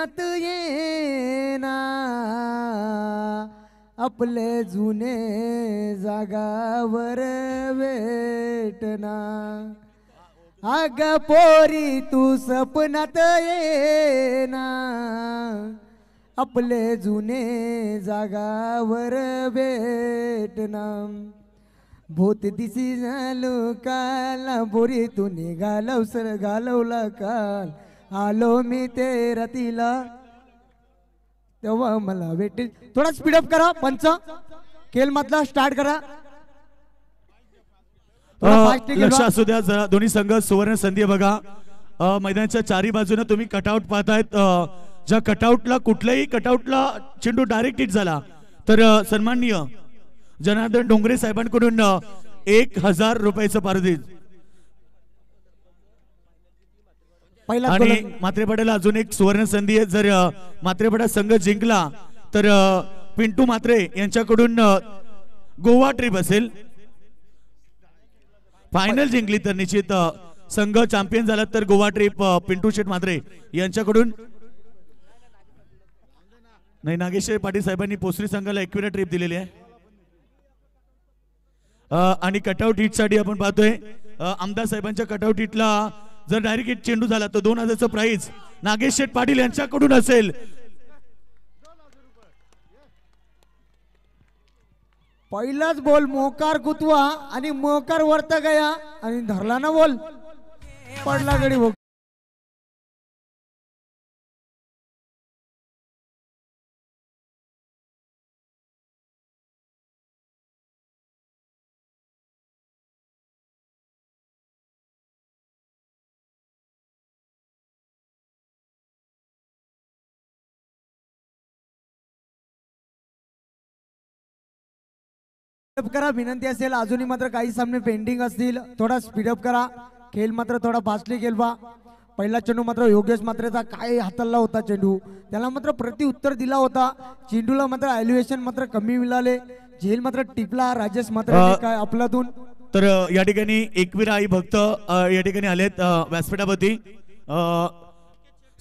ये ना आपले जुने जागावर वेटना अग पोरी तू सपनात ना आपले जुने जागावर भेटना भूत दिसी झालो काल बोरी तू निघालव सर घालवला काल आलो मी ते रतीला तेव्हा मला भेटेल थोडा स्पीडअप करा पंच केल मधला स्टार्ट करा लक्ष असू द्या जरा दोन्ही संघ सुवर्ण संधी बघा मैदानाच्या चारी बाजूने तुम्ही कटआउट पाहतायत ज्या कटआउटला कुठल्याही कटआउटला चेंडू डायरेक्ट हिट झाला तर सन्माननीय जनार्दन डोंगरे साहेबांकडून एक हजार रुपयाचं पारितोषिक पहिला आणि मात्रेपाड्याला अजून एक सुवर्ण संधी आहे जर मात्रेपडा संघ जिंकला तर पिंटू मात्रे यांच्याकडून गोवा ट्रिप असेल फायनल जिंकली तर निश्चित संघ चॅम्पियन झाला तर गोवा ट्रिप पिंटू शेठ मात्रे यांच्याकडून नाही नागेश पाटील साहेबांनी पोसरी संघाला एकविरा ट्रिप दिलेली आहे आणि कटआउट साठी आपण पाहतोय आमदार साहेबांच्या कटआउट हिटला जर डायरेक्ट चेंडू झाला तर दोन हजारचं प्राइज नागेश शेठ पाटील यांच्याकडून असेल पहिलाच बोल मोकार कुतवा आणि मोकार वरता गया आणि धरला ना बोल पडला गडी करा विनंती असेल अजूनही मात्र काही सामने पेंडिंग असतील थोडा स्पीडअप करा खेळ मात्र थोडा फास्टली खेळवा पहिला चेंडू मात्र योगेश मात्रेचा काय हातला होता चेंडू त्याला मात्र प्रतिउत्तर दिला होता चेंडूला मात्र ॲल्युएशन मात्र कमी मिळाले झेल मात्र टिपला राजेश मात्र काय आपल्यातून तर या ठिकाणी एकवीर आई भक्त या ठिकाणी आलेत व्यासपीठावरती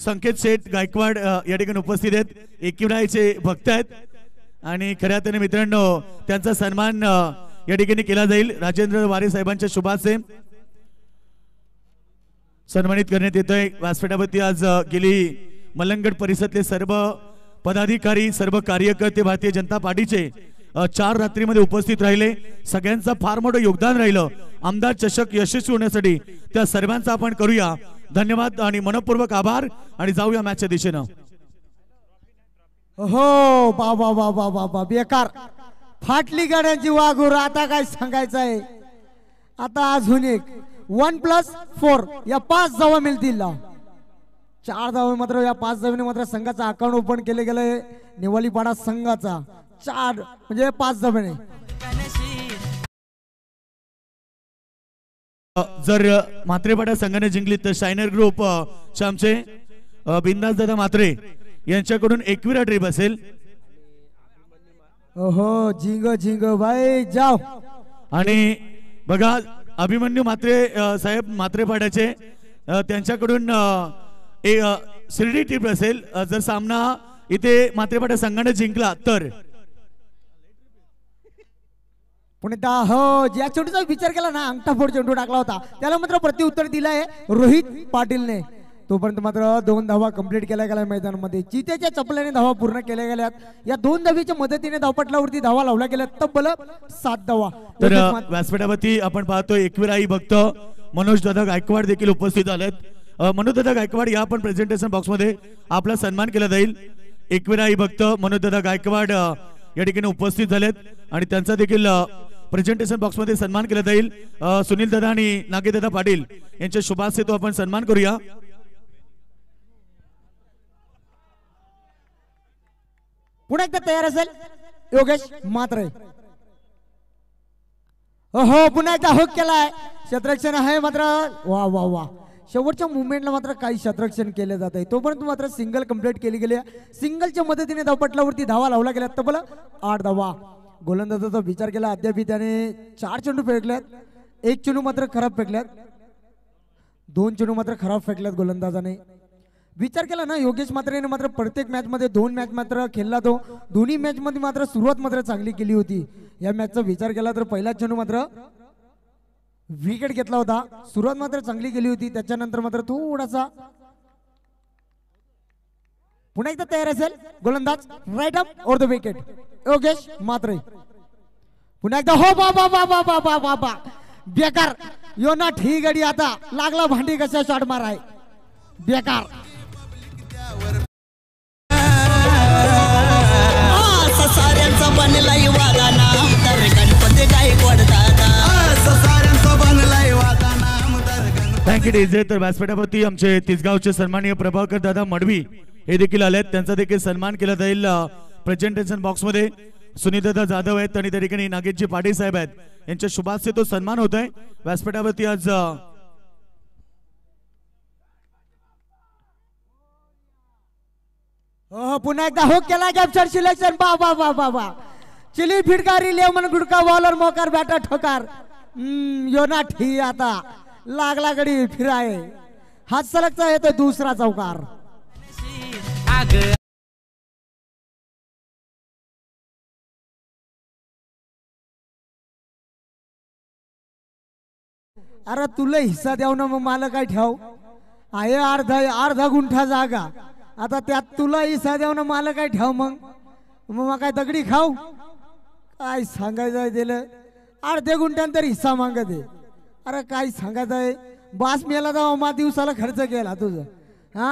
संकेत सेठ गायकवाड या ठिकाणी उपस्थित आहेत एकवीर आईचे भक्त आहेत आणि खऱ्या त्याने मित्रांनो त्यांचा सन्मान या ठिकाणी केला जाईल राजेंद्र वारे साहेबांच्या शुभाचे सन्मानित करण्यात येतोय व्यासपीठावरती आज गेली मलंगड परिसरातले सर्व पदाधिकारी सर्व कार्यकर्ते भारतीय जनता पार्टीचे चार रात्रीमध्ये उपस्थित राहिले सगळ्यांचं फार मोठं योगदान राहिलं आमदार चषक यशस्वी होण्यासाठी त्या सर्वांचा आपण करूया धन्यवाद आणि मनपूर्वक आभार आणि जाऊया मॅचच्या दिशेनं हो बाबा बाबा बाबा बेकार फाटली गाड्यांची वाघूर आता काय सांगायचं आहे आता अजून एक वन प्लस फोर या पाच जावा मिळतील चार धावा मात्र या पाच जवळ मात्र संघाचा अकाउंट ओपन केले गेलंय निवालीपाडा संघाचा चार म्हणजे पाच जवळ जर मात्रेपाड्या संघाने जिंकली तर शायनर ग्रुप श्यामचे बिंदास दादा मात्रे यांच्याकडून एकविरा ट्रीप असेल हो झिंग झिंग बाई जाव आणि बघा अभिमन्यू मात्रे साहेब मात्रे त्यांच्याकडून त्यांच्याकडून शिर्डी ट्रीप असेल जर सामना इथे मात्रेपाड्या संघाने जिंकला तर पुणेता हो ज्या चेंडूचा विचार केला ना अंगठा फोड चेंडू टाकला होता त्याला मात्र प्रत्युत्तर दिलाय रोहित पाटीलने तोपर्यंत मात्र दोन धावा कंप्लीट केल्या गेल्या मैदानामध्ये चितेच्या चपल्याने धावा पूर्ण केल्या गेल्यात या दोन धावीच्या मदतीने धावपटल्यावरती धावा लावल्या गेल्या तब्बल सात धावा तर व्यासपीठावरती आपण पाहतो एकविराई भक्त मनोज दादा गायकवाड देखील उपस्थित झालेत मनोज दादा गायकवाड या पण प्रेझेंटेशन बॉक्समध्ये आपला सन्मान केला जाईल एकविराई भक्त मनोज दादा गायकवाड या ठिकाणी उपस्थित झालेत आणि त्यांचा देखील प्रेझेंटेशन बॉक्समध्ये सन्मान केला जाईल सुनील दादा आणि नागेदादा पाटील यांच्या शुभास्थे तो आपण सन्मान करूया पुन्हा एकदा तयार असेल योगेश मात्र हो पुन्हा एकदा हक केलाय शत्रक्षण आहे मात्र वा वा वा शेवटच्या मुवमेंटला मात्र काही शत्रक्षण केलं जात आहे तोपर्यंत मात्र सिंगल कंप्लीट केली गेली सिंगलच्या मदतीने धावपटल्यावरती धावा लावला गेला तब्बल आठ धावा गोलंदाजाचा विचार केला अद्याप त्याने चार चेंडू फेकल्यात एक चेंडू मात्र खराब फेकल्यात दोन चेंडू मात्र खराब फेकल्यात गोलंदाजाने विचार केला ना योगेश मात्रेने मात्र प्रत्येक मॅच मध्ये दोन मॅच मात्र खेळला तो दोन्ही मॅच मध्ये मात्र सुरुवात मात्र चांगली केली होती या मॅचचा विचार केला तर पहिला चेंडू मात्र विकेट घेतला होता सुरुवात मात्र चांगली केली होती त्याच्यानंतर मात्र थोडासा पुन्हा एकदा तयार असेल गोलंदाज right up over the wicket Yogesh Mhatre पुन्हा एकदा हो बा बा बा बा बा बा बा बेकार यो ना ठीक गडी आता लागला भांडी कशा शॉट माराय बेकार तर आमचे तिसगावचे सन्माननीय प्रभाकर दादा मडवी हे देखील आले त्यांचा देखील सन्मान केला जाईल प्रेझेंटेशन बॉक्स बॉक्समध्ये दादा जाधव आहेत आणि त्या ठिकाणी नागेशजी पाटील साहेब आहेत यांच्या शुभाचे तो सन्मान होत आहे व्यासपीठावरती आज हो, हो पुन्हा एकदा हो केला सर सिलेक्शन बा बा बा बा चिली फिटकारी लेमन गुडका बॉलर मोकार बॅटर ठोकार योना ठी आता लागला गडी फिराय हात सलगचा येतो दुसरा चौकार अरे तुला हिस्सा द्याव मग मला काय ठेव आहे अर्धा अर्धा गुंठा जागा आता त्यात तुला हिस्सा द्याव ना मला काय ठेव मग मग काय दगडी खाऊ काय सांगायचं आहे दिलं अर्धे तरी हिस्सा मागत अरे काय सांगायचं आहे बास मेला तेव्हा मा दिवसाला खर्च केला तुझं हा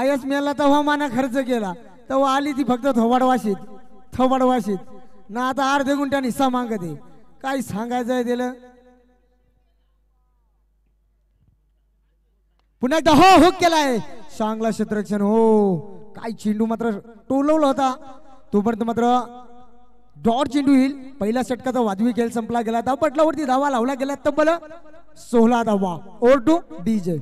आयस मेला तेव्हा माना खर्च केला तेव्हा आली ती फक्त थोबाडवाशीत थोबाडवाशीत ना आता अर्धे गुंठ्यान हिस्सा मागत आहे काय सांगायचं आहे दिलं पुन्हा एकदा हो हो केलाय चांगला क्षेत्रक्षण हो काय चेंडू मात्र टोलवला होता तोपर्यंत मात्र डॉट चेंडू येईल पहिल्या षटकाचा वाजवी खेळ संपला गेला धावपटलावरती धावा लावला गेला तब्बल सोहळा धावा over to D J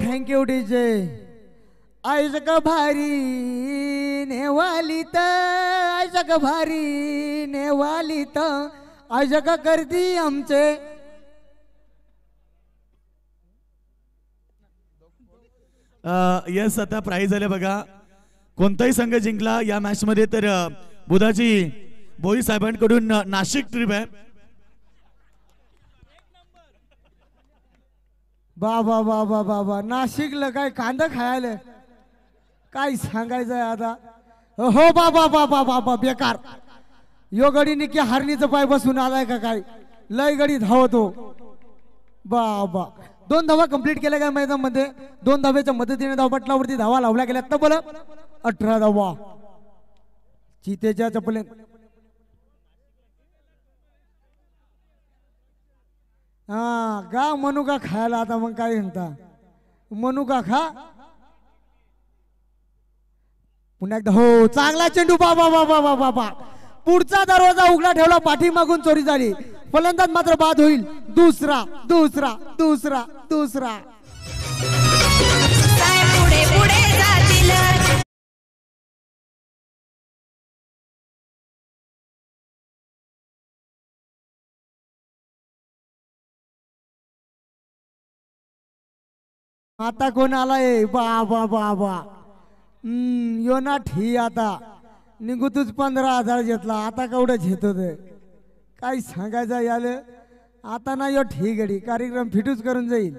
thank you DJ आयज ग भारी नेवालित आयज ग भारी नेवालित आयज ग गर्दी आमचे येस आता प्राईज झाले बघा कोणताही संघ जिंकला या मॅच मध्ये तर बुधाजी बोई साहेबांकडून नाशिक ट्रिप आहे बाबा बाबा बाबा नाशिकला काय कांदा खायला काय सांगायचंय आता हो बाबा बाबा बाबा बेकार यो गडीने की हरणीचं पाय बसून आलाय का काय लय गडी धावतो बा दोन धावा कंप्लीट केल्या काय मध्ये दोन धाव्याच्या मदतीने धाव धावपटलावरती धावा लावल्या गेल्या तब्बल अठरा धावा चितेच्या चपले हा का मनुका खायला आता मग काय म्हणता मनुका खा पुन्हा एकदा हो चांगला चेंडू बाबा बाबा बाबा बा पुढचा दरवाजा उघडा ठेवला पाठीमागून चोरी झाली फलंदाज मात्र बाद होईल दुसरा दुसरा दुसरा दुसरा आता कोण आलाय बाबा बाबा यो ना ठी आता निघू तूच पंधरा हजार घेतला आता कवडं घेतो ते काय सांगायचं याल आता ना यो ठी गडी कार्यक्रम फिटूच करून जाईल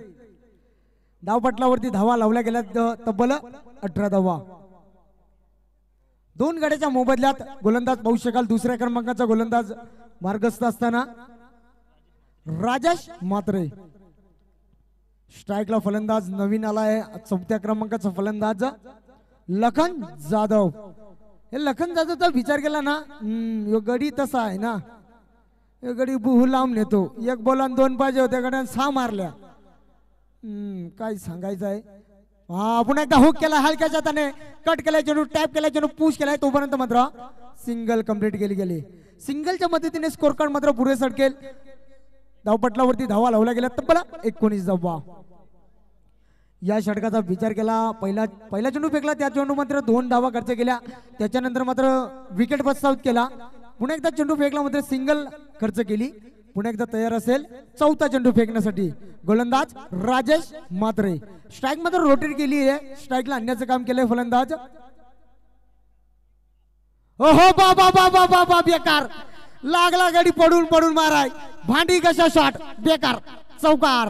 धावपटलावरती धावा लावल्या गेल्या तब्बल अठरा धावा दोन गड्याच्या मोबदल्यात गोलंदाज पाहू शकाल दुसऱ्या क्रमांकाचा गोलंदाज मार्गस्थ असताना राजेश मात्रे स्ट्राईकला फलंदाज नवीन आला आहे चौथ्या क्रमांकाचा फलंदाज लखन जाधव हे लखन जाधवचा विचार केला ना गडी तसा आहे ना गडी बुहू लांब नेतो एक बोला दोन पाहिजे होत्या गड्या सहा मारल्या काय सांगायचं आहे हा आपण एकदा हुक केला हलक्या जाताने कट जेणू टॅप जेणू पुश केलाय तोपर्यंत मात्र सिंगल कंप्लीट केली गेली सिंगलच्या मदतीने स्कोर कार्ड मात्र पुढे सरकेल धावपटलावरती धावा लावला गेला तब्बला एकोणीस धावा या षटकाचा विचार केला पहिला पहिला चेंडू फेकला त्या चेंडू मात्र दोन धावा खर्च केल्या त्याच्यानंतर मात्र विकेट प्रस्तावित केला पुन्हा एकदा चेंडू फेकला मात्र सिंगल खर्च केली पुन्हा एकदा तयार असेल चौथा चेंडू फेकण्यासाठी गोलंदाज राजेश मात्रे स्ट्राईक मात्र रोटेट केली आहे स्ट्राईकला आणण्याचं काम केलंय फलंदाज हो हो बाबा बाबा बाबा बेकार लागला गाडी पडून पडून माराय भांडी कशा शॉट बेकार चौकार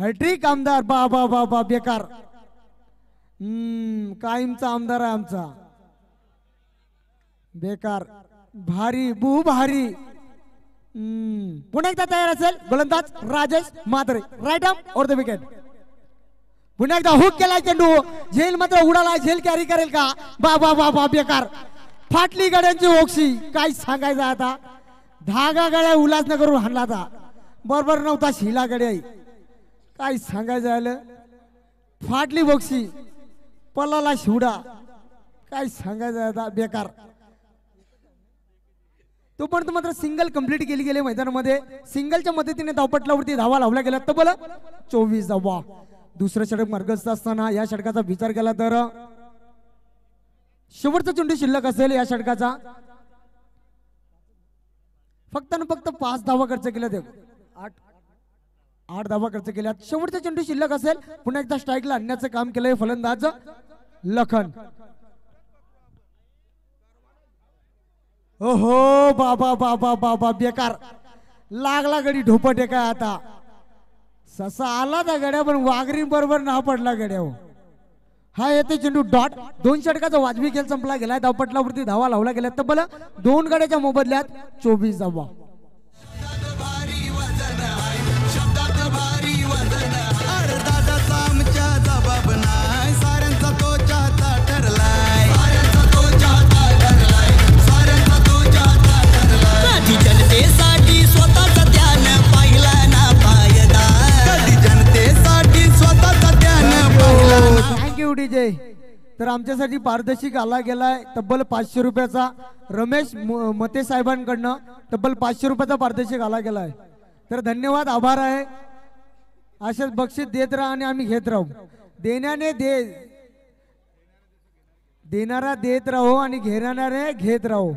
हॅट्रिक आमदार बा बा बा बा बेकार हम्म कायमचा आमदार आहे आमचा बेकार भारी बू भारी पुन्हा एकदा तयार असेल गोलंदाज Rajesh Mhatre right over the wicket पुन्हा एकदा हुक केलाय चेंडू झेल मात्र उडाला झेल कॅरी करेल का बा बा बा बा बेकार फाटली गड्यांची ओक्षी काय सांगायचं आता धागा गड्या उल्हासनगर हाणला आता बरोबर नव्हता शिला गड्या काय सांगायचं आलं फाटली बक्षी पलाला शिवडा काय सांगायचं बेकार तो पण मात्र सिंगल कंप्लीट केली गेली मैदानामध्ये सिंगलच्या मदतीने धावपटल्यावरती धावा लावला गेला तर बोला चोवीस धावा दुसरं षटक मार्गस्थ असताना या षटकाचा विचार केला तर शेवटचा चुंडू शिल्लक असेल या षटकाचा फक्त ना फक्त पाच धावा खर्च केला ते आठ आठ धावा खर्च केल्या शेवटचा चेंडू शिल्लक असेल पुन्हा एकदा ला आणण्याचं काम केलंय फलंदाज लखन हो बाबा बाबा बाबा बेकार लागला गडी ढोपट आहे काय आता ससा आला त्या गड्या पण वाघरी बरोबर ना पडला गड्या हो हा येते चेंडू डॉट दोन षटकाचा वाजवी खेळ संपला गेलाय धावपटलावरती धावा लावला गेला तब्बल दोन गड्याच्या मोबदल्यात चोवीस धावा डीजे तर आमच्यासाठी पारदर्शिक आला गेलाय तब्बल पाचशे रुपयाचा रमेश मते साहेबांकडनं तब्बल पाचशे रुपयाचा पारदर्शिक आला गेलाय तर धन्यवाद आभार आहे अशाच बक्षीस देत राहा आणि आम्ही घेत राहू देण्याने दे देणारा देत राहो आणि घेणाऱ्याने घेत राहो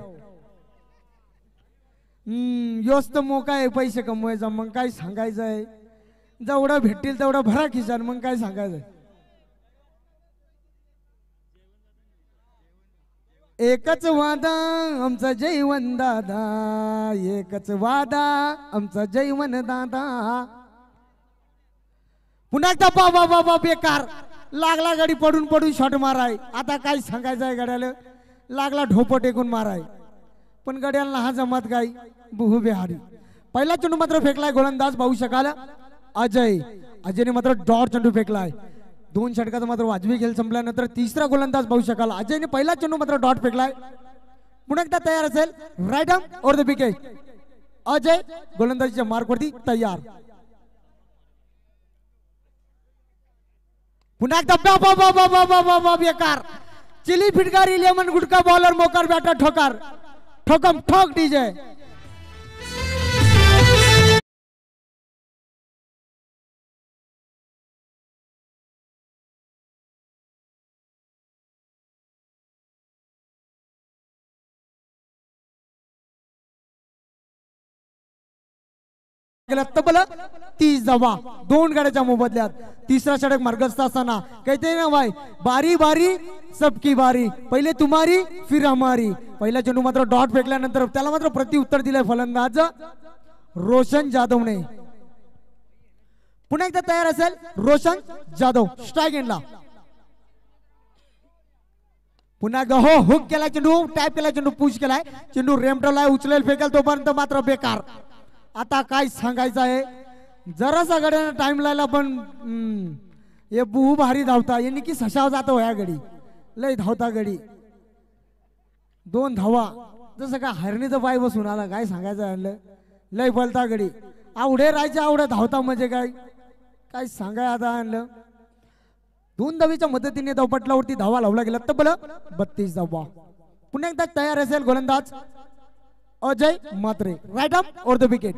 हम्म योस्त मोका आहे पैसे कमवायचा मग काय सांगायचं आहे जेवढा भेटतील तेवढा भरा खिशान मग काय सांगायचं एकच वादा आमचा जैवन दादा एकच वादा आमचा जैवन दादा पुन्हा एकदा बाबा बाबा बेकार लागला गाडी पडून पडून शॉट माराय आता काय सांगायचं आहे गड्याला लागला ढोप टेकून माराय पण गड्याला हा जमत काय बहु बिहारी पहिला चंडू मात्र फेकलाय गोलंदाज पाहू शकाल अजय अजयने मात्र डॉर चंडू फेकलाय दोन षटकाचा मात्र वाजवी खेळ संपल्यानंतर तिसरा गोलंदाज पाहू शकाल अजयने पहिला चेंडू मात्र डॉट फेकलाय पुन्हा एकदा तयार असेल राईट आर्म द पिके अजय गोलंदाजीच्या मार्कवरती तयार पुन्हा एकदा बेकार चिली फिटकार इलेमन गुटका बॉलर मोकार बॅटर ठोकार ठोकम ठोक डीजे गेला तबल तीस धावा दोन गाड्याच्या मोबदल्यात तिसरा षटक मार्गस्थ असताना कहते ना भाई बारी बारी सबकी बारी पहिले तुम्हारी फिर हमारी पहिला चेंडू मात्र डॉट फेकल्यानंतर त्याला मात्र प्रतिउत्तर दिलंय फलंदाज रोशन जाधवने पुन्हा एकदा तयार असेल रोशन जाधव स्ट्राईक एंडला पुन्हा एकदा हो हुक केला चेंडू टॅप केला चेंडू पुश केलाय चेंडू रेमटवलाय उचलेल फेकेल तोपर्यंत मात्र बेकार आता काय सांगायचं आहे जरासा गड्यानं टाइम लायला पण हे बहु भारी धावता यांनी की सशाव जातो ह्या गडी लय धावता गडी दोन धावा जसं का हरणीचं पाय बसून आला काय सांगायचं आणलं लय बलता गडी आवडे राहायचे आवडे धावता म्हणजे काय काय सांगाय आता आणलं दोन धावीच्या मदतीने धावपटलावरती धावा लावला गेला तब्बल बत्तीस धावा पुन्हा एकदा तयार असेल गोलंदाज Ajay Mhatre right up over the wicket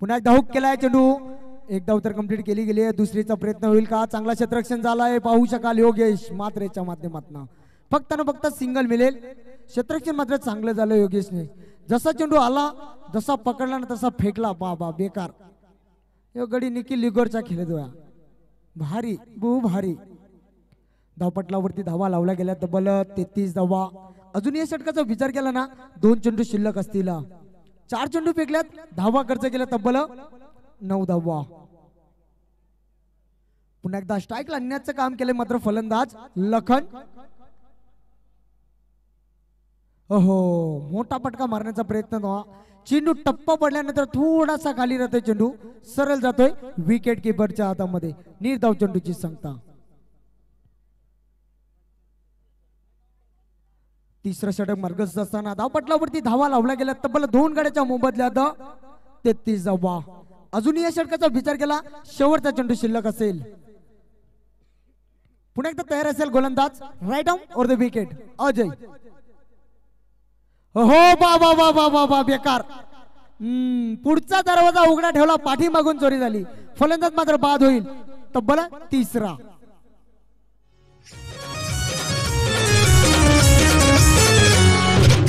पुन्हा एकदा केलाय चेंडू एक धाव तर कंप्लीट केली गेली आहे दुसरीचा प्रयत्न होईल का चांगला क्षेत्ररक्षण झाला पाहू शकाल योगेश मात्रेच्या माध्यमातून फक्त ना फक्त सिंगल मिळेल क्षेत्ररक्षण मात्र चांगलं झालं योगेशने जसा चेंडू आला जसा पकडला ना तसा फेकला बा बा बेकार यो गडी निखिल लिगोरचा भारी बहु भारी धावपटलावरती धावा लावला गेल्या तब्बल तेहतीस धावा अजून या षटकाचा विचार केला ना दोन चेंडू शिल्लक असतील चार चेंडू फेकल्यात धावा खर्च केला तब्बल नऊ धावा पुन्हा एकदा स्ट्राईक आणण्याचं काम केलं मात्र फलंदाज लखन हो मोठा पटका मारण्याचा प्रयत्न चेंडू टप्पा पडल्यानंतर थोडासा खाली राहतोय चेंडू सरळ जातोय विकेट किपरच्या हातामध्ये निर्धाव चेंडूची सांगता तिसरं षटक मार्गस्थ असताना धावपटलावरती धावा लावला गेला तब्बल दोन गाड्याच्या मोबदल्यात तेहतीस धावा अजून या षटकाचा विचार केला शेवटचा चेंडू शिल्लक असेल पुन्हा एकदा तयार असेल गोलंदाज right out over the wicket Ajay हो बा बेकार पुढचा दरवाजा उघडा ठेवला पाठी मागून चोरी झाली फलंदाज मात्र बाद होईल तब्बल तिसरा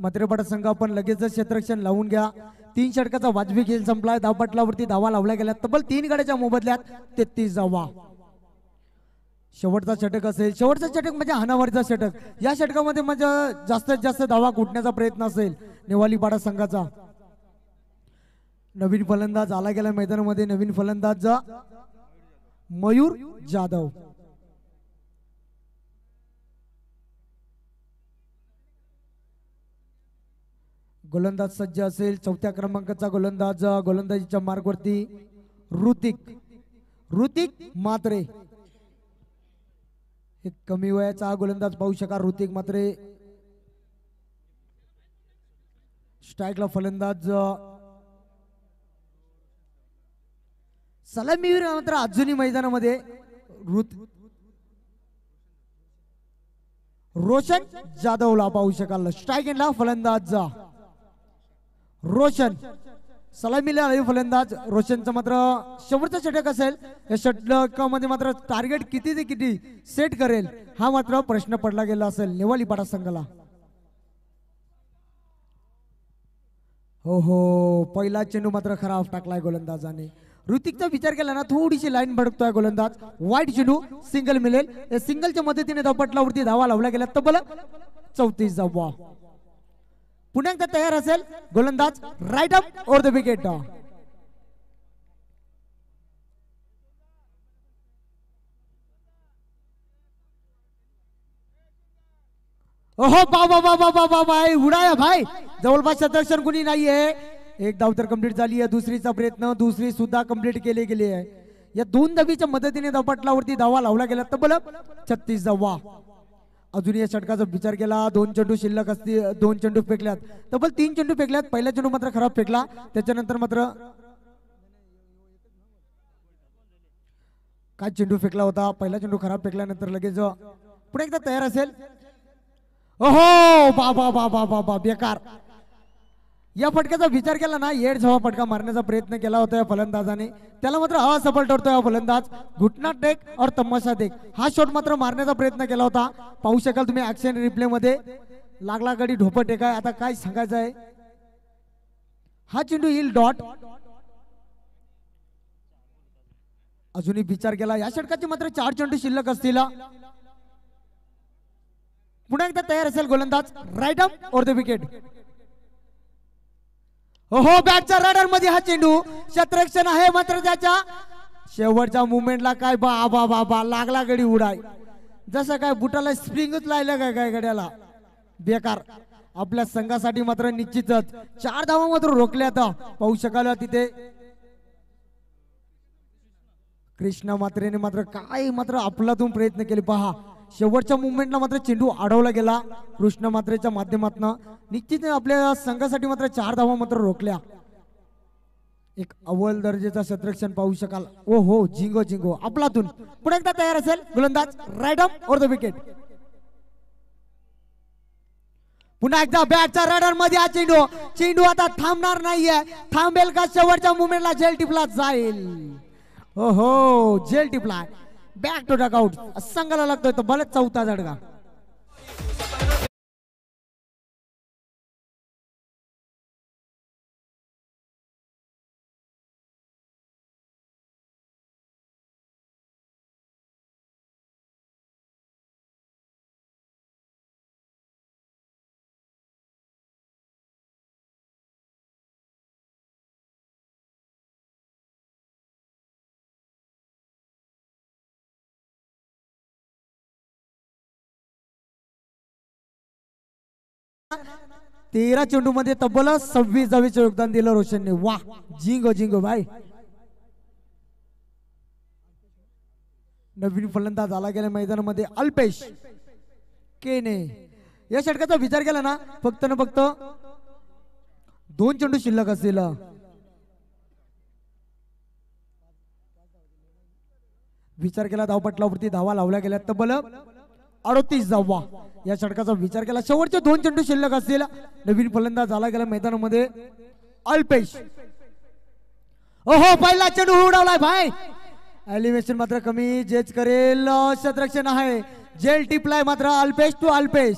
संघ पण लगेचच क्षेत्रक्षण लावून घ्या तीन षटकाचा वाजवी खेळ संपलाय धावपटलावरती धावा लावल्या गेल्या तब्बल तीन गड्याच्या मोबदल्यात तेहतीस धावा शेवटचा षटक असेल शेवटचा षटक म्हणजे हनावरचा षटक या षटकामध्ये म्हणजे जास्तीत जास्त धावा घुटण्याचा प्रयत्न असेल पाडा संघाचा नवीन फलंदाज आला गेला मैदानामध्ये नवीन फलंदाज मयूर जाधव गोलंदाज सज्ज असेल चौथ्या क्रमांकाचा गोलंदाज गोलंदाजीच्या मार्गवरती ऋतिक ऋतिक मात्रे एक कमी वयाचा गोलंदाज पाहू शका ऋतिक मात्रे स्ट्राईकला फलंदाज सलामीवीरानंतर अजूनही मैदानामध्ये ऋत रोशन जाधवला पाहू शकाल स्ट्राईक एंडला फलंदाज रोशन सलामीला आयु फलंदाज रोशनचं मात्र शेवटचा षटक असेल या षटकामध्ये मात्र टार्गेट किती ते किती सेट करेल हा मात्र प्रश्न पडला गेला असेल नेवाली पाटा संघाला हो हो पहिला चेंडू मात्र खराब टाकलाय गोलंदाजाने ऋतिकचा विचार केला ना थोडीशी लाईन भडकतोय गोलंदाज वाईट चेंडू सिंगल मिळेल सिंगलच्या मदतीने धावपटलावरती धावा लावला गेला तब्बल चौतीस धावा पुन्हा तयार असेल गोलंदाज right up over the wicket ओहो बा बा बा बा बा भाई उडाया भाई जवळपास दर्शन कुणी नाहीये एक धाव तर कम्प्लीट झाली आहे दुसरीचा प्रयत्न दुसरी सुद्धा कम्प्लीट केली गेली आहे या दोन धावीच्या मदतीने धावपटलावरती धावा लावला गेला तर बोला छत्तीस धावा अजून या षटकाचा विचार केला दोन चेंडू शिल्लक असतील दोन चेंडू फेकल्यात तब्बल तीन चेंडू फेकल्यात पहिला चेंडू मात्र खराब फेकला त्याच्यानंतर मात्र काय चेंडू फेकला होता पहिला चेंडू खराब फेकल्यानंतर लगेच पुढे एकदा तयार असेल ओहो बा बा बा बा बा बेकार या फटक्याचा विचार केला ना येड झवा फटका मारण्याचा प्रयत्न केला होता या फलंदाजाने त्याला मात्र हवा सफल ठरतो या फलंदाज घुटना टेक और तमाशा टेक हा शॉट मात्र मारण्याचा प्रयत्न केला होता पाहू शकाल तुम्ही ऍक्शन रिप्ले मध्ये लागला कडी ढोप टेकाय आता काय सांगायचं आहे हा चेंडू येईल डॉट अजूनही विचार केला या षटकाचे मात्र चार चेंडू शिल्लक असतील पुन्हा एकदा तयार असेल गोलंदाज right up over the wicket हो बॅटच्या रडर मध्ये हा चेंडू शत्रक्षण आहे मात्र त्याच्या शेवटच्या मुवमेंटला काय बा बा बा बा लागला गडी उडाय जसं काय बुटाला स्प्रिंगच लागलं काय काय गड्याला बेकार आपल्या संघासाठी मात्र निश्चितच चार धावा मात्र रोखल्या आता पाहू शकाल तिथे कृष्णा मात्रेने मात्र काय मात्र आपलातून प्रयत्न केले पहा शेवटच्या मुवमेंटला मात्र चेंडू अडवला गेला कृष्ण मात्रेच्या माध्यमातून निश्चित आपल्या संघासाठी मात्र चार धावा मात्र रोखल्या एक अव्वल दर्जेचा संरक्षण पाहू शकाल ओ हो झिंगो झिंगो आपलातून पुन्हा एकदा तयार असेल गोलंदाज रायडम ओर द विकेट पुन्हा एकदा बॅटचा रॅडर मध्ये हा चेंडू चेंडू आता थांबणार नाहीये थांबेल का शेवटच्या मुवमेंटला जेल टिपला जाईल हो हो जेल टिपला बॅक टू डकआउट संघाला लागतोय तो बलच चौथा जडगा तेरा चेंडू मध्ये तब्बल सव्वीस जावीचं योगदान दिलं रोशनने वा जिंगो जिंगो भाई नवीन फलंदाज आला गेला मैदानामध्ये अल्पेश केने या षटकाचा विचार केला ना फक्त ना फक्त दोन चेंडू शिल्लक असेल विचार केला धावपटलावरती धावा लावल्या गेल्या तब्बल अडोतीस जावा या षटकाचा विचार केला शेवटचे दोन चेंडू शिल्लक असतील नवीन फलंदाज आला गेला मैदानामध्ये अल्पेश ओहो पहिला चेंडू उडावलाय भाई एलिव्हेशन मात्र कमी जेच करेल शतरक्षण आहे जेल टिपलाय मात्र अल्पेश टू अल्पेश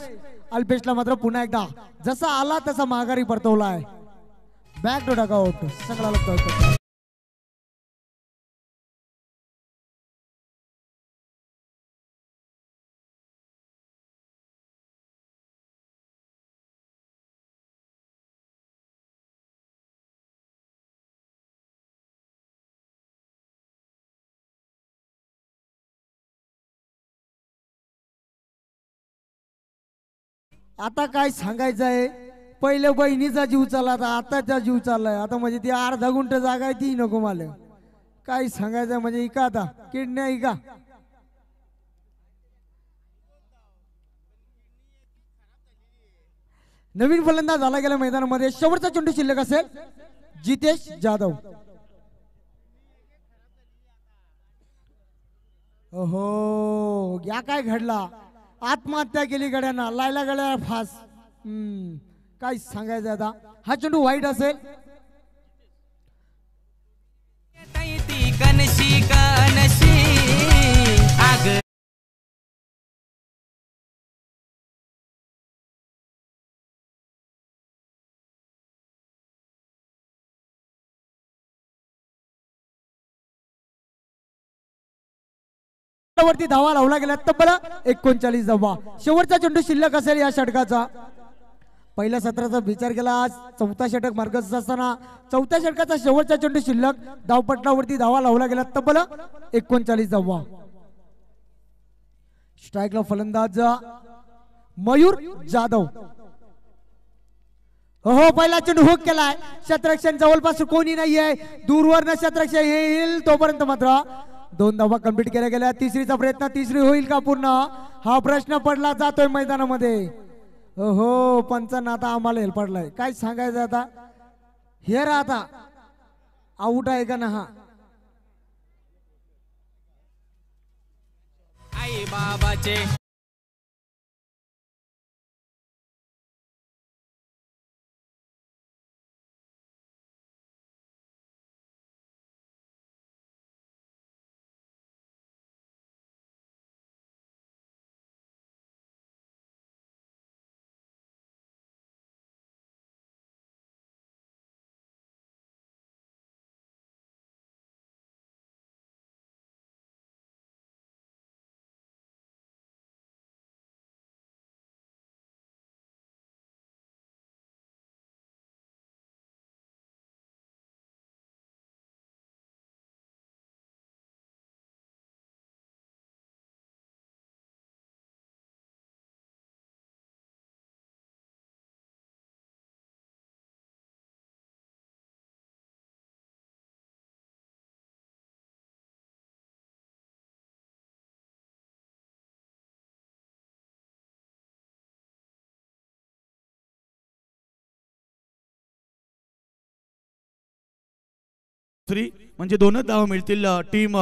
अल्पेशला मात्र पुन्हा एकदा जसा आला तसा माघारी परतवलाय बॅक टू टाका सगळा सगळा आता काय सांगायचं आहे पहिले बहिणीचा जीव चालला आता आताचा जीव चाललाय आता म्हणजे ती अर्धा गुंठ जागा आहे ती नको मला काय सांगायचं म्हणजे इका आता किडण्या इका नवीन फलंदाज झाला गेला मैदानामध्ये शेवटचा चेंडू शिल्लक असेल जितेश जाधव ओहो या काय घडला आत्महत्या केली गड्यांना लायला गड्या फास काय सांगायचं आता हा चेंडू वाईट असेल वरती धावा लावला गेला तब्बल एकोणचाळीस धावा शेवटचा चेंडू शिल्लक असेल या षटकाचा पहिल्या सत्राचा विचार केला आज चौथा षटक मार्गस्थ असताना चौथ्या षटकाचा शेवटचा चेंडू शिल्लक धावपटलावरती धावा लावला गेला तब्बल एकोणचाळीस धावा स्ट्राईकला फलंदाज मयूर जाधव हो, हो पहिला चेंडू हुक केलाय शत्रक्षण जवळपास कोणी नाहीये दूरवर न शतरक्षण येईल तोपर्यंत मात्र दोन धावा कम्प्लीट केल्या गेल्या तिसरीचा प्रयत्न तिसरी होईल का पूर्ण हा प्रश्न पडला जातोय मैदानामध्ये हो पंचांना आता आम्हाला हेल पडलाय काय सांगायचं आता हे आता आऊट आहे का ना हा आई बाबाचे थ्री म्हणजे दोनच धाव मिळतील टीम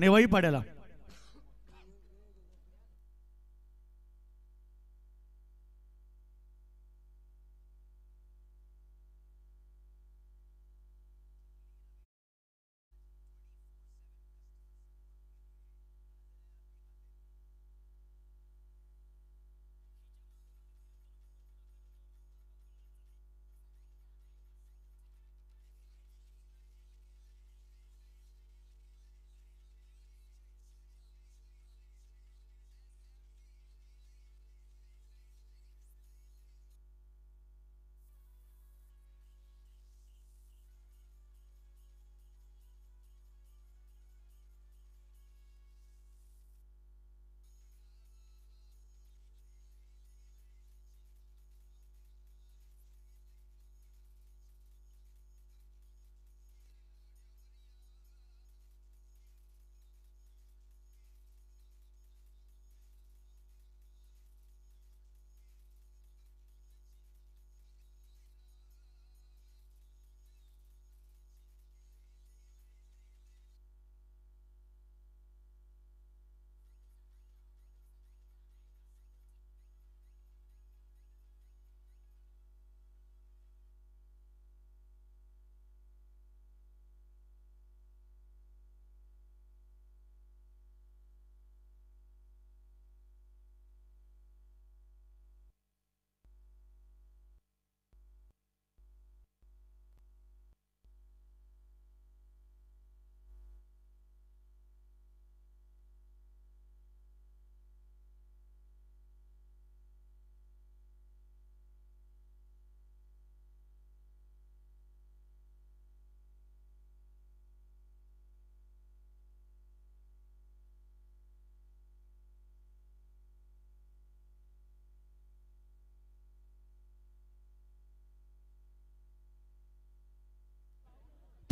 नेवाई पाड्याला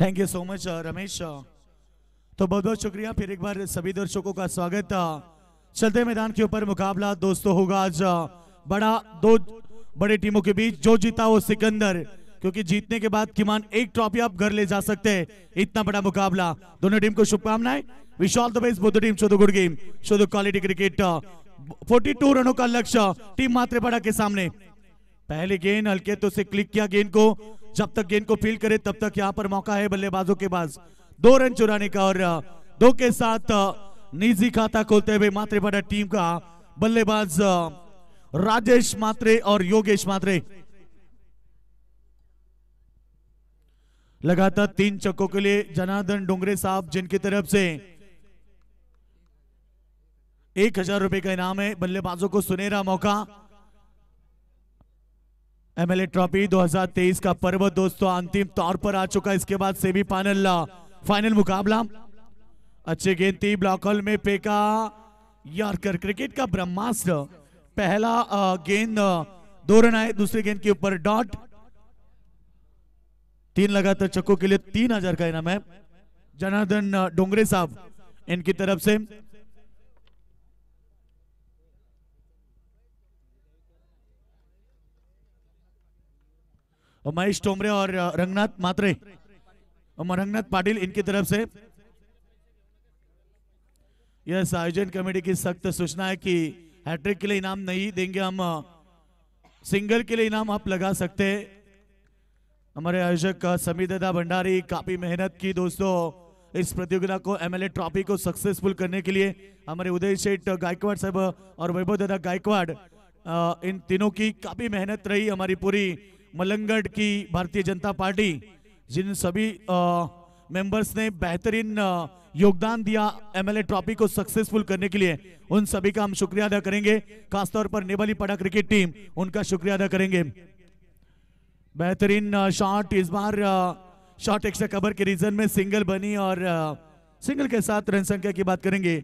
thank you so much Ramesh तो बहुत बहुत शुक्रिया फिर एक बार सभी दर्शकों का स्वागत uh. चलते मैदान के ऊपर मुकाबला दोस्तों होगा आज uh, बड़ा दो बड़े टीमों के बीच जो जीता वो सिकंदर क्योंकि जीतने के बाद किमान एक ट्रॉफी आप घर ले जा सकते हैं इतना बड़ा मुकाबला दोनों टीम को शुभकामनाएं विशाल टीम शोध गुड गेम शोध क्वालिटी क्रिकेट फोर्टी रनों का लक्ष्य टीम मात्र के सामने पहले गेंद हल्के तो से क्लिक किया गेंद को जब तक गेंद को फील्ड करे तब तक यहां पर मौका है बल्लेबाजों के पास दो रन चुराने का और दो के साथ निजी खाता खोलते हुए मात्रेपाड़ा टीम का बल्लेबाज राजेश मात्रे और योगेश मात्रे लगातार तीन चक्कों के लिए जनार्दन डोंगरे साहब जिनकी तरफ से एक हजार रुपए का इनाम है बल्लेबाजों को सुनेरा मौका एमएलए ट्रॉफी 2023 का पर्व दोस्तों अंतिम तौर पर आ चुका इसके बाद सेमीफाइनल फाइनल मुकाबला अच्छी गेंद थी ब्लॉक हॉल में पेका यारकर क्रिकेट का ब्रह्मास्त्र पहला गेंद दो रन आए दूसरे गेंद के ऊपर डॉट तीन लगातार चक्कों के लिए तीन हजार का इनाम है जनार्दन डोंगरे साहब इनकी तरफ से महेश टोमरे और रंगनाथ मात्रे और रंगनाथ पाटिल इनकी तरफ से यस आयोजन कमेटी की सख्त सूचना है कि हैट्रिक के लिए इनाम नहीं देंगे हम सिंगल के लिए इनाम आप लगा सकते हैं हमारे आयोजक समीर दादा भंडारी काफी मेहनत की दोस्तों इस प्रतियोगिता को एमएलए ट्रॉफी को सक्सेसफुल करने के लिए हमारे उदय सेठ गायकवाड़ साहब और वैभव दादा गायकवाड़ इन तीनों की काफी मेहनत रही हमारी पूरी मलंगड की भारतीय जनता पार्टी जिन सभी आ, मेंबर्स ने बेहतरीन योगदान दिया एमएलए ट्रॉफी को सक्सेसफुल करने के लिए उन सभी का हम शुक्रिया अदा करेंगे खासतौर पर नेबली पड़ा क्रिकेट टीम उनका शुक्रिया अदा करेंगे बेहतरीन शॉट इस बार शॉट एक्स्ट्रा कवर के रीजन में सिंगल बनी और सिंगल के साथ रन संख्या की बात करेंगे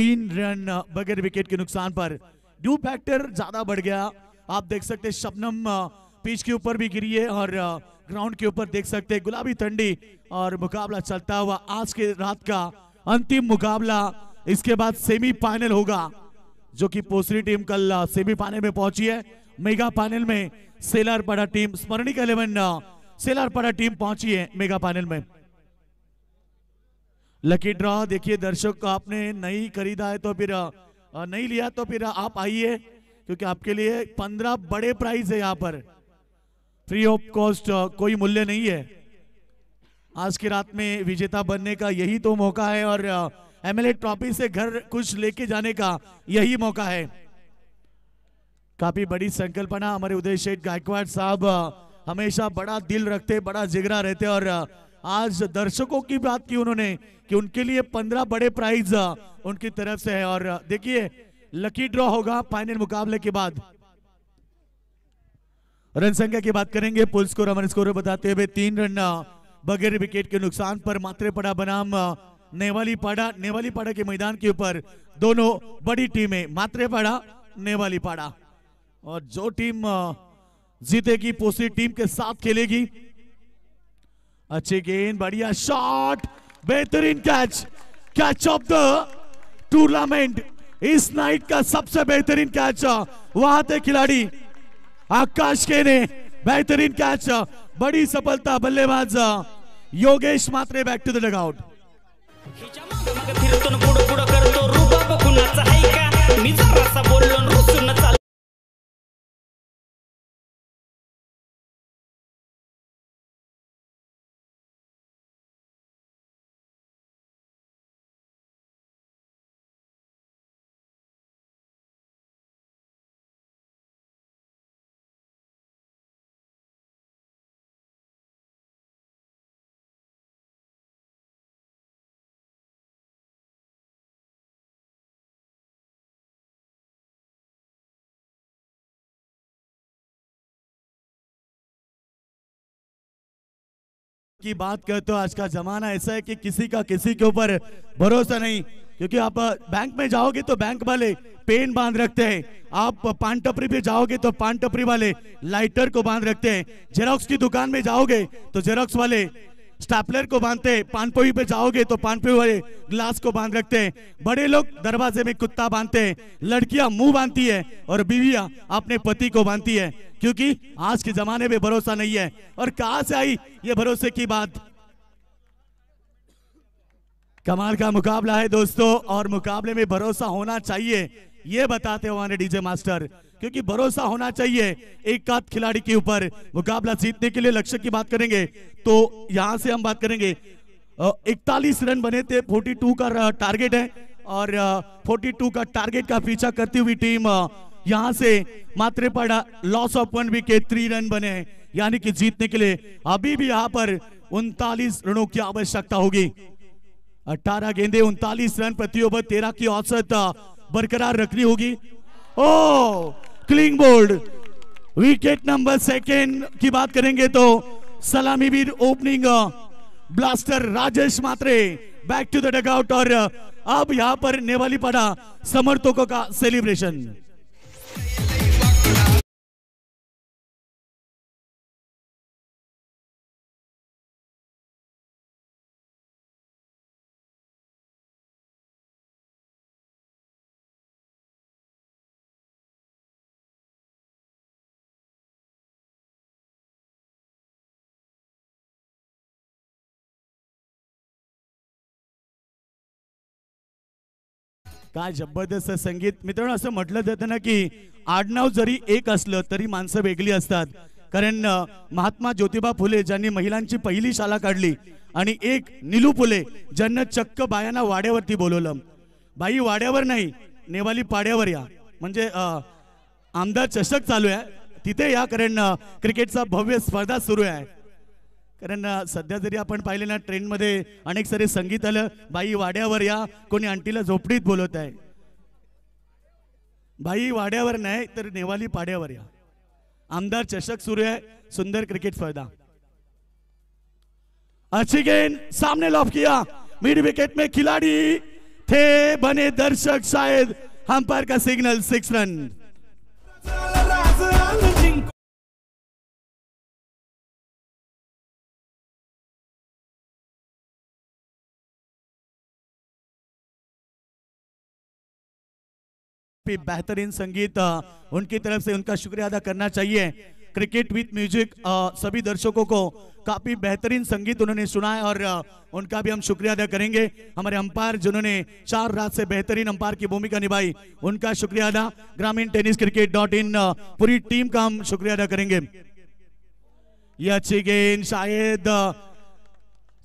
तीन रन बगैर विकेट के नुकसान पर ड्यू फैक्टर ज्यादा बढ़ गया आप देख सकते शबनम पिच के ऊपर भी गिरी है और ग्राउंड के ऊपर देख सकते हैं गुलाबी ठंडी और मुकाबला चलता हुआ आज के रात का अंतिम मुकाबला इसके बाद सेमीफाइनल होगा जो कि पोसरी टीम कल सेमीफाइनल में पहुंची है मेगा फाइनल में सेलर पड़ा टीम स्मरणिक इलेवन सेलर पड़ा टीम पहुंची है मेगा फाइनल में लकी ड्रॉ देखिए दर्शक आपने नहीं खरीदा है तो फिर नहीं लिया तो फिर आप आइए क्योंकि आपके लिए पंद्रह बड़े प्राइज है यहाँ पर फ्री ऑफ कॉस्ट कोई मूल्य नहीं है आज की रात में विजेता बनने का यही तो मौका है और एमएलए uh, ट्रॉफी से घर कुछ लेके जाने का यही मौका है काफी बड़ी संकल्पना हमारे उदय शेठ गायकवाड़ साहब uh, हमेशा बड़ा दिल रखते बड़ा जिगरा रहते और uh, आज दर्शकों की बात की उन्होंने कि उनके लिए पंद्रह बड़े प्राइज उनकी तरफ से है और देखिए लकी ड्रॉ होगा फाइनल मुकाबले के बाद रन संख्या की बात करेंगे पुल स्कोर अमर स्कोर बताते हुए तीन रन बगैर विकेट के नुकसान पर मात्रे पड़ा बनाम नेवाली पाड़ा नेवाली पाड़ा के मैदान के ऊपर दोनों बड़ी टीमें मात्रे पाड़ा नेवाली पाड़ा और जो टीम जीतेगी पोस्टी टीम के साथ खेलेगी अच्छी गेंद बढ़िया शॉट बेहतरीन catch catch of the tournament इस नाइट का सबसे बेहतरीन कैच वहां थे खिलाड़ी आकाश केने ने बेहतरीन कैच बड़ी सफलता बल्लेबाज Yogesh Mhatre back to the out की बात करते हो आज का जमाना ऐसा है कि किसी का किसी के ऊपर भरोसा नहीं क्योंकि आप बैंक में जाओगे तो बैंक वाले पेन बांध रखते हैं आप पान टपरी पे जाओगे तो पान टपरी वाले लाइटर को बांध रखते हैं जेरोक्स की दुकान में जाओगे तो जेरोक्स वाले स्टैपलर को बांधते हैं पानपोई पे जाओगे तो पानपोई वाले ग्लास को बांध रखते हैं बड़े लोग दरवाजे में कुत्ता बांधते हैं लड़कियां मुंह बांधती है और बीविया अपने पति को बांधती है क्योंकि आज के जमाने में भरोसा नहीं है और कहा से आई ये भरोसे की बात कमाल का मुकाबला है दोस्तों और मुकाबले में भरोसा होना चाहिए ये बताते हुए हमारे डीजे मास्टर क्योंकि भरोसा होना चाहिए एक कात खिलाड़ी के ऊपर मुकाबला जीतने के लिए लक्ष्य की बात करेंगे तो यहां से हम बात करेंगे इकतालीस रन बने थे फोर्टी का टारगेट है और 42 का टारगेट का पीछा करती हुई टीम यहां से मात्रे पड़ा लॉस ऑफ वन भी के थ्री रन बने यानी कि जीतने के लिए अभी भी यहां पर उनतालीस रनों की आवश्यकता होगी 18 गेंदे उनतालीस रन प्रति ओवर तेरह की औसत बरकरार रखनी होगी oh clean bowled wicket number second की बात करेंगे तो सलामीवीर opening blaster Rajesh Mhatre back to the dugout और uh, अब यहां पर नेवाली पड़ा समर्थकों का सेलिब्रेशन काय जबरदस्त संगीत मित्रांनो असं म्हटलं जातं ना की आडनाव जरी एक असलं तरी माणसं वेगळी असतात कारण महात्मा ज्योतिबा फुले ज्यांनी महिलांची पहिली शाळा काढली आणि एक निलू फुले ज्यांना चक्क बायांना वाड्यावरती बोलवलं बाई वाड्यावर नाही नेवाली पाड्यावर या म्हणजे आमदार चषक चालू आहे तिथे या कारण क्रिकेटचा भव्य स्पर्धा सुरू आहे कारण सध्या जरी आपण पाहिले ना मध्ये अनेक सारे संगीत आलं बाई वाड्यावर या कोणी आंटीला झोपडीत बोलवत आहे बाई वाड्यावर नाही तर नेवाली पाड्यावर या आमदार चषक सुरू आहे सुंदर क्रिकेट स्पर्धा अच्छी गेंद सामने लॉफ किया मिड विकेट में खिलाड़ी थे बने दर्शक शायद हम का सिग्नल सिक्स रन पे बेहतरीन संगीत उनकी तरफ से उनका शुक्रिया अदा करना चाहिए क्रिकेट विद म्यूजिक सभी दर्शकों को काफी बेहतरीन संगीत उन्होंने सुना है और उनका भी हम शुक्रिया अदा करेंगे हमारे अंपायर जिन्होंने चार रात से बेहतरीन अंपायर की भूमिका निभाई उनका शुक्रिया अदा ग्रामीण टेनिस क्रिकेट डॉट इन पूरी टीम का हम शुक्रिया अदा करेंगे ये अच्छी गेंद शायद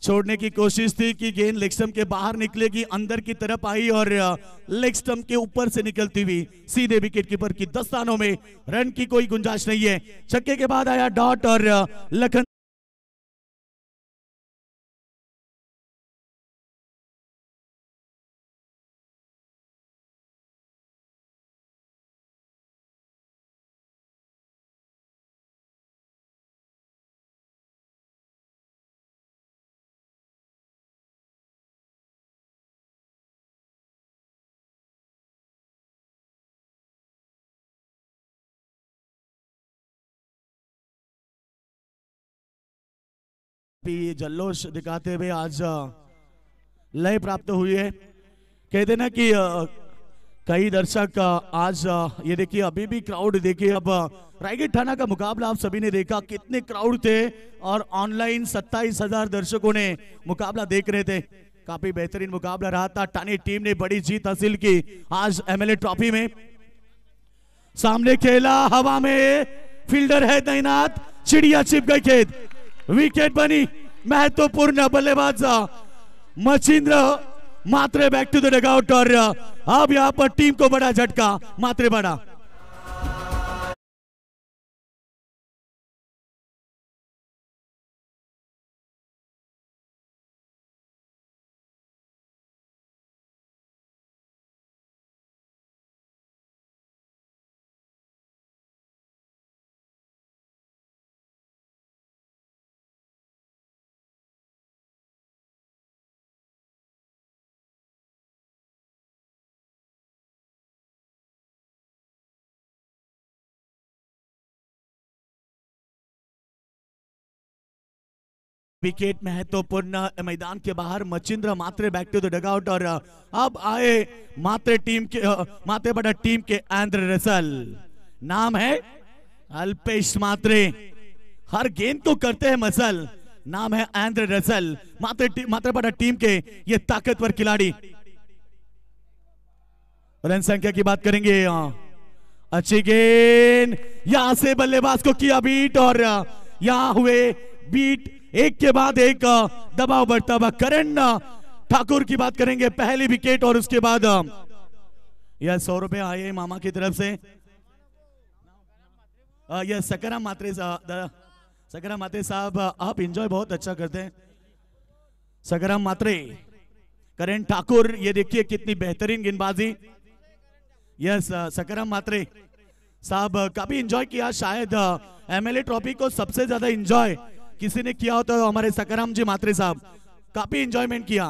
छोड़ने की कोशिश थी कि गेंद लेग स्टंप के बाहर निकलेगी अंदर की तरफ आई और लेग स्टंप के ऊपर से निकलती हुई सीधे विकेट कीपर की दस्तानों में रन की कोई गुंजाइश नहीं है छक्के के बाद आया डॉट और लखन जल्लोष दिखाते हुए आज लय प्राप्त हुई है कहते ना कि कई दर्शक आज ये देखिए अभी भी क्राउड देखिए अब रायगढ़ थाना का मुकाबला आप सभी ने देखा कितने क्राउड थे और ऑनलाइन सत्ताईस हजार दर्शकों ने मुकाबला देख रहे थे काफी बेहतरीन मुकाबला रहा था टानी टीम ने बड़ी जीत हासिल की आज एमएलए ट्रॉफी में सामने खेला हवा में फील्डर है तैनात चिड़िया चिप गई खेत विकेट बनी महत्वपूर्ण बल्लेबाज Machindra Mhatre back to the dugout और अब यहाँ पर टीम को बड़ा झटका मात्रे बड़ा विकेट महत्वपूर्ण तो मैदान के बाहर Machindra Mhatre back to the out और अब आए मात्रे टीम के मात्रे बड़ा टीम के आंद्र रसल नाम है अल्पेश मात्रे हर गेंद को तो करते हैं मसल नाम है आंद्र रसल मात्रे टी, मात्रे बड़ा टीम के ये ताकतवर खिलाड़ी रन संख्या की बात करेंगे अच्छी गेंद यहां से बल्लेबाज को किया बीट और यहां हुए बीट एक के बाद एक दबाव बढ़ता हुआ करण ठाकुर की बात करेंगे पहली विकेट और उसके बाद यह सौ रुपए आए मामा की तरफ से यह सकरा मात्रे सकरा मात्रे साहब आप इंजॉय बहुत अच्छा करते हैं सकराम मात्रे करण ठाकुर ये देखिए कितनी बेहतरीन गेंदबाजी यस सकरा मात्रे साहब काफी इंजॉय किया शायद एमएलए ट्रॉफी को सबसे ज्यादा इंजॉय किसी ने किया होता तो हमारे सकाराम जी मात्रे साहब काफी एंजॉयमेंट किया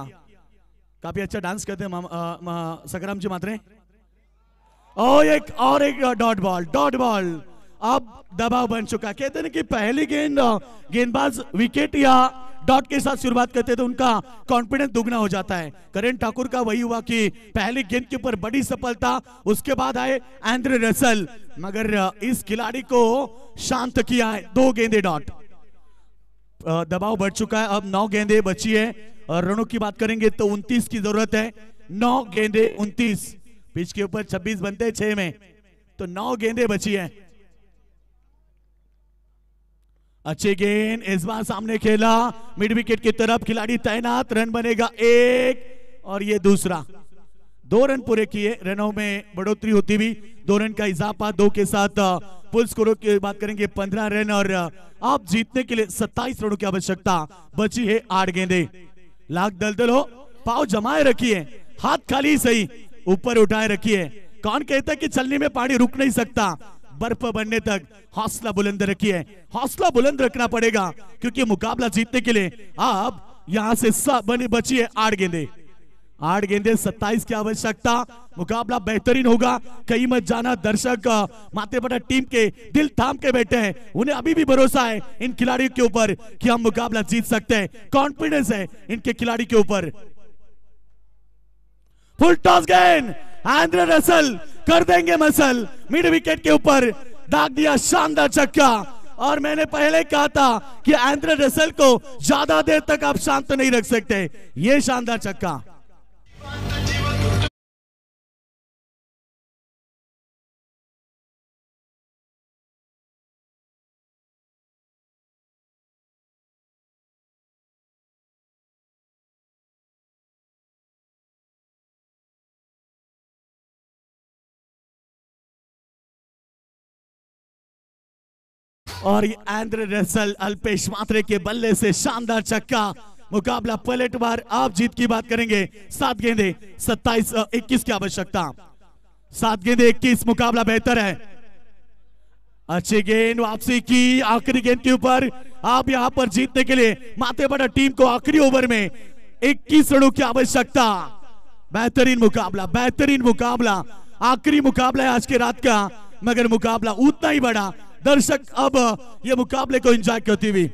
काफी अच्छा डांस करते हैं सकाराम जी मात्रे और एक और एक डॉट बॉल डॉट बॉल अब दबाव बन चुका कहते ना कि पहली गेंद गेंदबाज विकेट या डॉट के साथ शुरुआत करते तो उनका कॉन्फिडेंस दुगना हो जाता है करण ठाकुर का वही हुआ कि पहली गेंद के ऊपर बड़ी सफलता उसके बाद आए एंड्रे रसल मगर इस खिलाड़ी को शांत किया है दो गेंदे डॉट दबाव बढ़ चुका है अब नौ गेंदे बची है और रनों की बात करेंगे तो उन्तीस की जरूरत है नौ गेंदे उन्तीस पिच के ऊपर छब्बीस बनते हैं छह में तो नौ गेंदे बची है अच्छे गेंद इस बार सामने खेला मिड विकेट की तरफ खिलाड़ी तैनात रन बनेगा एक और ये दूसरा दो रन पूरे किए रनों में बढ़ोतरी होती हुई दो रन का इजाफा दो के साथ फुल स्कोर की बात करेंगे पंद्रह रन और आप जीतने के लिए सत्ताईस रनों की आवश्यकता बची है आठ गेंदे लाख दलदल हो पाव जमाए रखिए हाथ खाली सही ऊपर उठाए रखिए कौन कहता है कि चलने में पानी रुक नहीं सकता बर्फ बनने तक हौसला बुलंद रखिए हौसला बुलंद रखना पड़ेगा क्योंकि मुकाबला जीतने के लिए आप यहां से बने बचिए आड़ गेंदे आठ गेंदे सत्ताईस की आवश्यकता मुकाबला बेहतरीन होगा कई मत जाना दर्शक पटा टीम के दिल थाम के बैठे हैं उन्हें अभी भी भरोसा है इन खिलाड़ियों के ऊपर कि हम मुकाबला जीत सकते हैं कॉन्फिडेंस है इनके खिलाड़ी के ऊपर फुल टॉस गेंद आंद्र रसल कर देंगे मसल मिड विकेट के ऊपर दाग दिया शानदार चक्का और मैंने पहले कहा था कि आंद्र रसल को ज्यादा देर तक आप शांत तो नहीं रख सकते ये शानदार चक्का और ये अल्पेश मात्रे के बल्ले से शानदार चक्का मुकाबला पलटवार आप जीत की बात करेंगे सात गेंदे सत्ताईस इक्कीस की आवश्यकता सात गेंदे इक्कीस मुकाबला बेहतर है अच्छी गेंद वापसी की आखिरी गेंद के ऊपर आप यहां पर जीतने के लिए बड़ा टीम को आखिरी ओवर में 21 रनों की आवश्यकता बेहतरीन मुकाबला बेहतरीन मुकाबला आखिरी मुकाबला है आज के रात का मगर मुकाबला उतना ही बड़ा दर्शक अब ये मुकाबले को एंजॉय करती हुई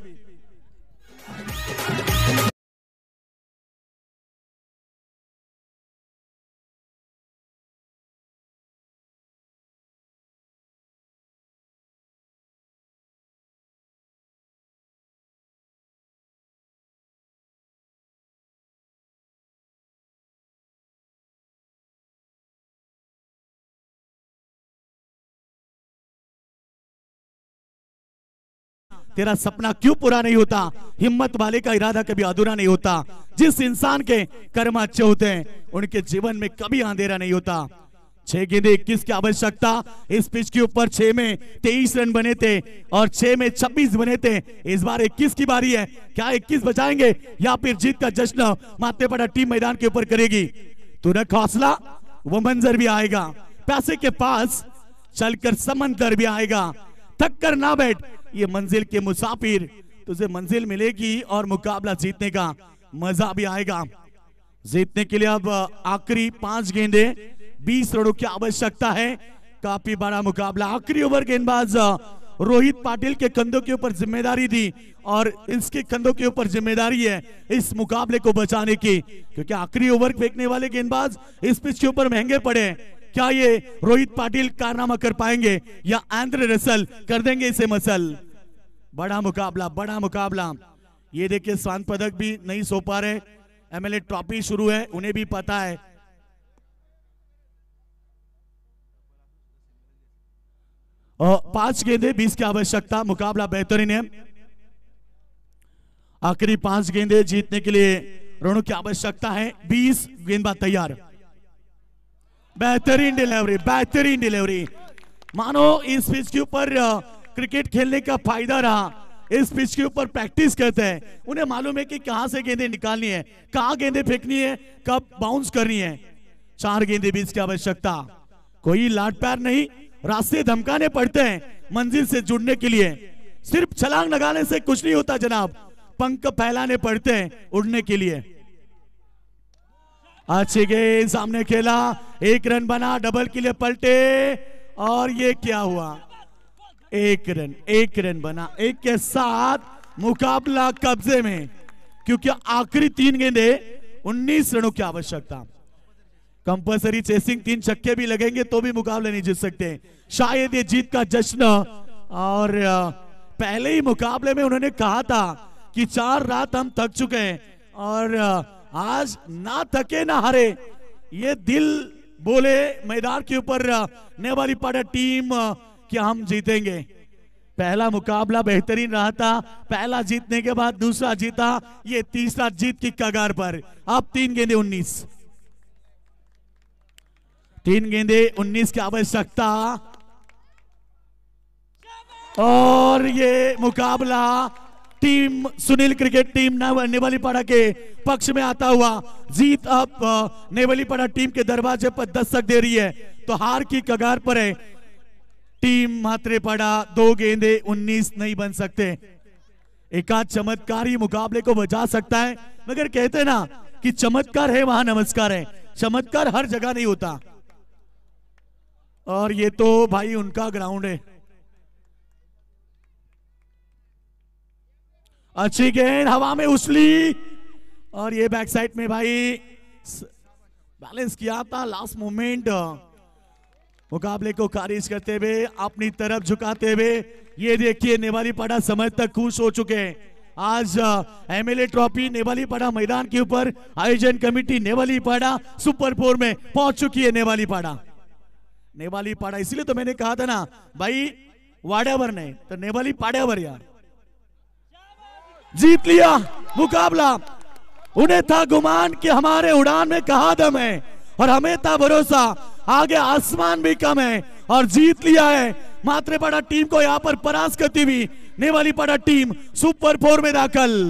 तेरा सपना क्यों पूरा नहीं होता हिम्मत वाले का इरादा कभी अधूरा नहीं होता जिस इंसान के कर्म अच्छे होते हैं उनके जीवन में कभी अंधेरा नहीं होता छह गेंदे इक्कीस की आवश्यकता इस पिच के ऊपर छह में तेईस रन बने थे और छह में छब्बीस बने थे इस बार इक्कीस की बारी है क्या इक्कीस बचाएंगे या फिर जीत का जश्न माते पड़ा टीम मैदान के ऊपर करेगी तो रख हौसला वो मंजर भी आएगा पैसे के पास चलकर समंदर भी आएगा थक कर ना बैठ ये मंजिल के मुसाफिर तुझे मंजिल मिलेगी और मुकाबला जीतने का मजा भी आएगा जीतने के लिए अब आखिरी पांच गेंदे बीस रनों की आवश्यकता है काफी बड़ा मुकाबला आखिरी ओवर गेंदबाज रोहित पाटिल के कंधों के ऊपर जिम्मेदारी दी और इसके कंधों के ऊपर जिम्मेदारी है इस मुकाबले को बचाने की क्योंकि आखिरी ओवर फेंकने वाले गेंदबाज इस पिच के ऊपर महंगे पड़े क्या ये रोहित पाटिल कारनामा कर पाएंगे या आंध्र रसल कर देंगे इसे मसल बड़ा मुकाबला बड़ा मुकाबला ये देखिए स्वान पदक भी नहीं सो पा रहे एमएलए ट्रॉफी शुरू है उन्हें भी पता है और पांच गेंदे बीस की आवश्यकता मुकाबला बेहतरीन है आखिरी पांच गेंदे जीतने के लिए रनों की आवश्यकता है बीस गेंदबाज तैयार बेहतरीन डिलीवरी बेहतरीन डिलीवरी मानो इस पिच के ऊपर क्रिकेट खेलने का फायदा रहा इस पिच के ऊपर प्रैक्टिस करते हैं उन्हें मालूम है कि कहां से गेंदे निकालनी है कहां गेंदे फेंकनी है कब बाउंस करनी है चार गेंदे बीच की आवश्यकता कोई लाट प्यार नहीं रास्ते धमकाने पड़ते हैं मंजिल से जुड़ने के लिए सिर्फ छलांग लगाने से कुछ नहीं होता जनाब पंख फैलाने पड़ते हैं उड़ने के लिए अच्छी गेंद सामने खेला एक रन बना डबल के लिए पलटे और ये क्या हुआ एक रन एक रन बना एक के साथ मुकाबला कब्जे में क्योंकि आखिरी तीन गेंदे 19 रनों की आवश्यकता कंपल्सरी चेसिंग तीन छक्के भी लगेंगे तो भी मुकाबले नहीं जीत सकते शायद ये जीत का जश्न और पहले ही मुकाबले में उन्होंने कहा था कि चार रात हम थक चुके हैं और आज ना थके ना हारे ये दिल बोले मैदान के ऊपर नेवाली पाड़ा टीम क्या हम जीतेंगे पहला मुकाबला बेहतरीन रहा था पहला जीतने के बाद दूसरा जीता ये तीसरा जीत की कगार पर अब तीन गेंदे उन्नीस तीन गेंदे उन्नीस की आवश्यकता और ये मुकाबला टीम सुनील क्रिकेट टीम पड़ा के पक्ष में आता हुआ जीत अब नेवलीपाड़ा टीम के दरवाजे पर दस्तक दे रही है तो हार की कगार पर है टीम मात्रे पड़ा दो गेंदे 19 नहीं बन सकते एकाध चमत्कारी मुकाबले को बचा सकता है मगर कहते ना कि चमत्कार है वहां नमस्कार है चमत्कार हर जगह नहीं होता और ये तो भाई उनका ग्राउंड है अच्छी गेंद हवा में उछली और ये बैक साइड में भाई बैलेंस किया था लास्ट मोमेंट मुकाबले को खारिज करते हुए अपनी तरफ झुकाते हुए ये देखिए नेवाली पाड़ा समय तक खुश हो चुके हैं आज एमएलए ट्रॉफी नेवाली पाड़ा मैदान के ऊपर आयोजन कमेटी नेवाली पाड़ा सुपर फोर में पहुंच चुकी है नेवाली पाड़ा नेवाली पाड़ा इसलिए तो मैंने कहा था ना भाई वाड़ावर नहीं तो नेवाली पाड़ावर यार जीत लिया मुकाबला उन्हें था गुमान कि हमारे उड़ान में कहा दम है और हमें था भरोसा आगे आसमान भी कम है और जीत लिया है मात्रे पड़ा टीम को यहाँ पर परास करती हुई नेवाली पड़ा टीम सुपर फोर में दाखिल